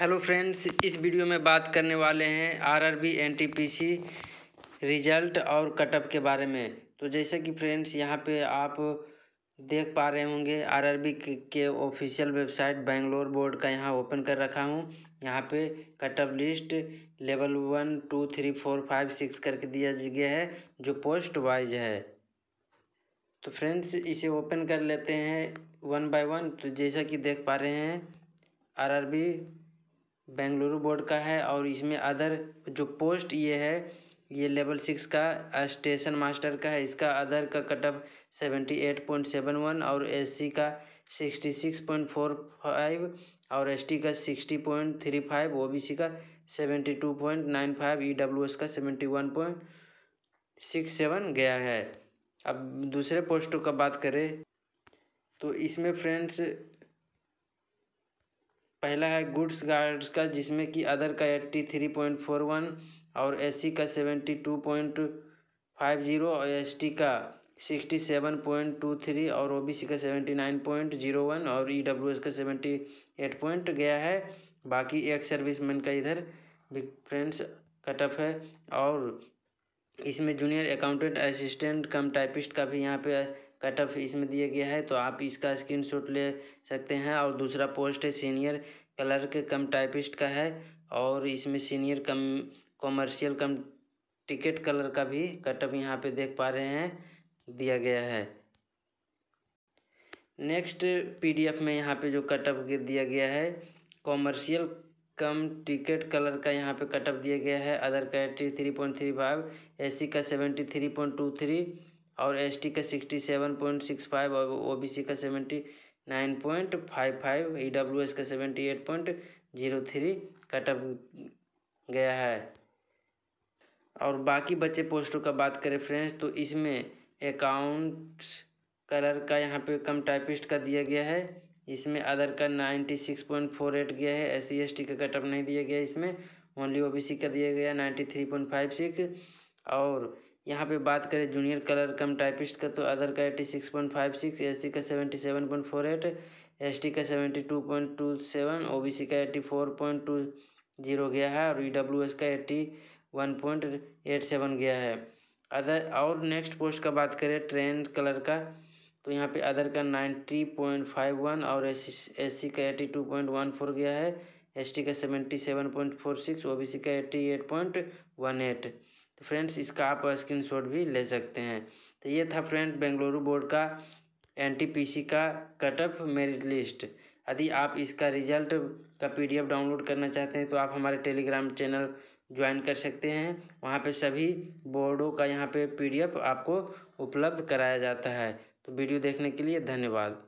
hello friends इस video में बात करने वाले हैं आरआरबी एनटीपीसी रिजल्ट और कटअप के बारे में तो जैसे कि फ्रेंड्स यहाँ पे आप देख पा रहे होंगे आरआरबी के ऑफिशियल वेबसाइट बेंगलोर बोर्ड का यहाँ ओपन कर रखा हूँ यहाँ पे cutoff list level one two three four five six करके दिया गया है जो पोस्ट वाइज है तो फ्रेंड्स इसे ओपन कर लेते हैं वन बाय वन तो जैसा कि देख पा रहे हैं बी बेंगलुरु बोर्ड का है और इसमें अदर जो पोस्ट ये है ये लेवल सिक्स का स्टेशन मास्टर का है इसका अदर का cutoff seventy eight point seven one और एससी का sixty six point four five और एसटी का sixty point three five O का seventy two point nine five E का seventy one point six seven गया है अब दूसरे पोस्टों का बात करें तो इसमें फ्रेंड्स पहला है गुड्स गार्ड्स का जिसमें कि अदर का eighty three point four one और एस सी का seventy two point five zero और एस टी का sixty seven point two three और ओ बी सी का seventy nine point zero one और ई डब्ल्यू एस का seventy eight point गया है बाकी एक सर्विसमैन का इधर बिग फ्रेंड्स कटअप है और इसमें junior accountant assistant cum typist का भी यहाँ पे कट ऑफ इसमें दिया गया है तो आप इसका स्क्रीनशॉट ले सकते हैं और दूसरा पोस्ट है सीनियर कलर के कम टाइपिस्ट का है और इसमें senior cum commercial cum ticket clerk का भी कट ऑफ यहाँ पे देख पा रहे हैं दिया गया है नेक्स्ट पीडीएफ में यहाँ पे जो कट ऑफ दिया गया है कॉमर्शियल कम टिकट कलर का यहाँ पे कट ऑफ दिया गया है other category three point three five A का seventy three point two three और एसटी का sixty seven point six five और सी का seventy nine point five five E W S का seventy eight point zero three cut off गया है और बाकी बचे पोस्टों का बात करें फ्रेंड्स तो इसमें अकाउंट्स कलर का यहाँ पे कम टाइपिस्ट का दिया गया है इसमें अदर का ninety six point four eight गया है एस सी एस टी का कटअप नहीं दिया गया इसमें ओनली ओ बी सी का दिया गया ninety three point five six और यहाँ पे बात करें जूनियर कलर कम टाइपिस्ट का तो अदर का eighty six point five six S C का seventy seven point four eight S T का seventy two point two seven O B C का eighty four point two zero गया है और E W S का eighty one point eight seven गया है other और नेक्स्ट पोस्ट का बात करें ट्रेन कलर का तो यहाँ पे अदर का नाइन्टी पॉइंट फाइव वन और एस एस सी का eighty two point one four गया है एस टी का seventy seven point four six O B C का eighty eight point one eight तो फ्रेंड्स इसका आप स्क्रीनशॉट भी ले सकते हैं तो ये था फ्रेंड बेंगलुरु बोर्ड का एनटीपीसी का कटअप मेरिट लिस्ट यदि आप इसका रिजल्ट का पीडीएफ डाउनलोड करना चाहते हैं तो आप हमारे टेलीग्राम चैनल ज्वाइन कर सकते हैं वहाँ पे सभी बोर्डों का यहाँ पे पीडीएफ आपको उपलब्ध कराया जाता है तो वीडियो देखने के लिए धन्यवाद